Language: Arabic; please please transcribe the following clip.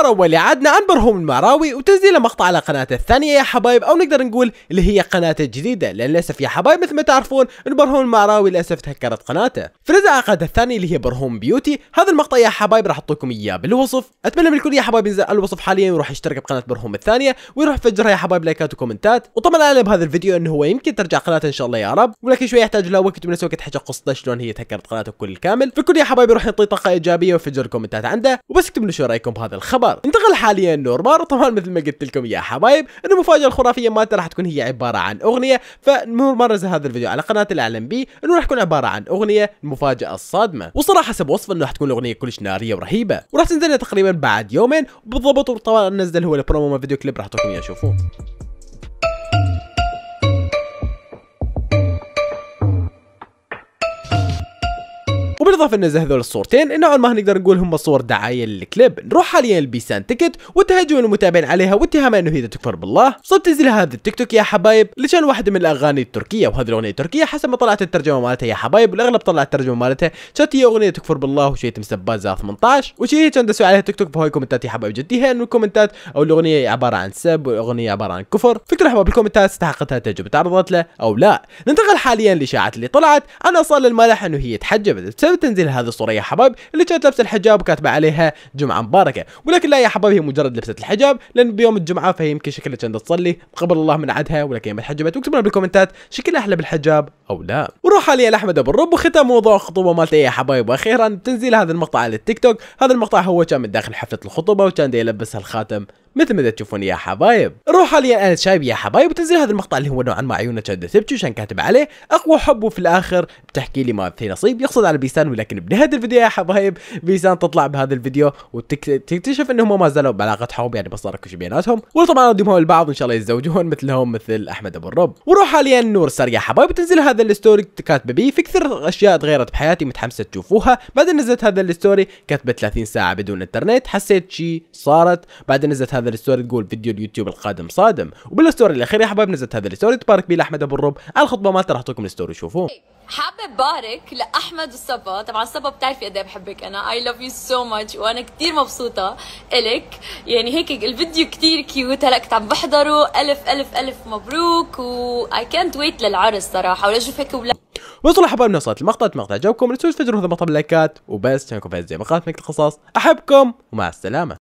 المرة واللي عادنا برهوم المعراوي وتنزيل مقطع على قناته الثانية يا حبايب أو نقدر نقول اللي هي قناته الجديدة لأن للأسف يا حبايب مثل ما تعرفون أن برهوم المعراوي للأسف تهكرت قناته في الجزء الثاني اللي هي برهوم بيوتي هذا المقطع يا حبايب راح أحط لكم إياه بالوصف أتمنى من الكل يا حبايب ينزل الوصف حاليا ويروح يشترك بقناة برهوم الثانية ويروح يفجرها يا حبايب لايكات وكومنتات وطبعا أعلم بهذا الفيديو أنه هو يمكن ترجع قناته إن شاء الله يا رب ولكن شوي يحتاج له وقت ومن وقت حكى قصته شلون هي تهكرت قناته كل الكامل فالكل يا حبايب يروح يعطي طاقة إيجابية ويفجر الكومنتات عنده وبس اكتب لنا شو رأيكم بهذا الخبر نورمار انتقل حاليا نورمار طبعا مثل ما قلت لكم يا حبايب انه المفاجاه الخرافيه مالته راح تكون هي عباره عن اغنيه فنورمار نزل هذا الفيديو على قناه الاعلام بي انه راح تكون عباره عن اغنيه المفاجاه الصادمه وصراحه حسب وصفه انه راح تكون الاغنيه كلش ناريه ورهيبه وراح تنزل تقريبا بعد يومين بالضبط وطبعا نزل هو البرومو فيديو كليب راح تكونوا تشوفوه وبالاضافه انه هذول الصورتين نوعا ما نقدر نقول هم صور دعايه للكليب نروح حاليا لبيسان تيكت وتهجم المتابعين عليها واتهامها انه هي تكفر بالله صرت تنزل هذا التيك توك يا حبايب لشان واحده من الاغاني التركيه وهذه الاغنيه التركيه حسب ما طلعت الترجمه مالتها يا حبايب الاغلب طلعت الترجمه مالتها كانت هي اغنيه تكفر بالله وشيء مسبازه 18 وشيء كان دسوا عليها تيك توك فهاي كومنتات يا حبايب جديها انه الكومنتات او الاغنيه عباره عن سب والاغنيه عباره عن كفر حبايب بالكومنتات استحقتها تجربه تعرضت له او لا ننتقل حاليا لاشاعات اللي طلعت انا صار المالح انه هي تحجبت بسبب تنزيل هذه الصورة يا حبايب اللي كانت لابسة الحجاب وكاتبة عليها جمعة مباركة ولكن لا يا حبايب هي مجرد لبسة الحجاب لأن بيوم الجمعة فهي يمكن شكلها كانت تصلي قبل الله من عدها ولكن ما تحجبت واكتبوا لنا بالكومنتات شكلها أحلى بالحجاب أو لا وروح حاليا لأحمد أبو الرب وختام موضوع الخطوبة مالته يا حبايب وأخيرا تنزيل هذا المقطع على التيك توك هذا المقطع هو كان من داخل حفلة الخطوبة وكان يلبسها الخاتم مثل ما تشوفون يا حبايب روح علي انا شايب يا حبايب وتنزل هذا المقطع اللي هو نوعا ما عيونك كانت تبكي عشان كاتب عليه اقوى حب وفي الاخر بتحكي لي ما في نصيب يقصد على بيسان ولكن بنهايه الفيديو يا حبايب بيسان تطلع بهذا الفيديو وتكتشف انهم ما زالوا بعلاقه حب يعني بس صار كل بيناتهم وطبعا ودهم لبعض ان شاء الله يتزوجون مثلهم مثل احمد ابو الرب وروح علي نور سر يا حبايب تنزل هذا الستوري كاتبه بيه في كثير اشياء تغيرت بحياتي متحمسه تشوفوها بعدين نزلت هذا الستوري كاتبه 30 ساعه بدون انترنت حسيت شيء صارت بعد نزلت هذا الستوري تقول فيديو اليوتيوب القادم صادم وبالستوري الاخير يا حبايب نزلت هذا الستوري تبارك بي لاحمد ابو الرب الخطبه مالته راح لكم الستوري شوفوه حابه بارك لاحمد الصبا طبعا الصبا بتعرفي قد ايه بحبك انا اي لاف يو سو ماتش وانا كثير مبسوطه الك يعني هيك الفيديو كثير كيوت هلا كنت عم بحضره الف الف الف مبروك و اي كانت ويت للعرس صراحه ولا اشوف هيك ولا وصلوا حبايبنا وصلت المقطع المقطع جاوبكم لا تنسوا تفجروا هذا المقطع بلايكات وبس كانكم في هذه مقاطع مثل القصص احبكم ومع السلامه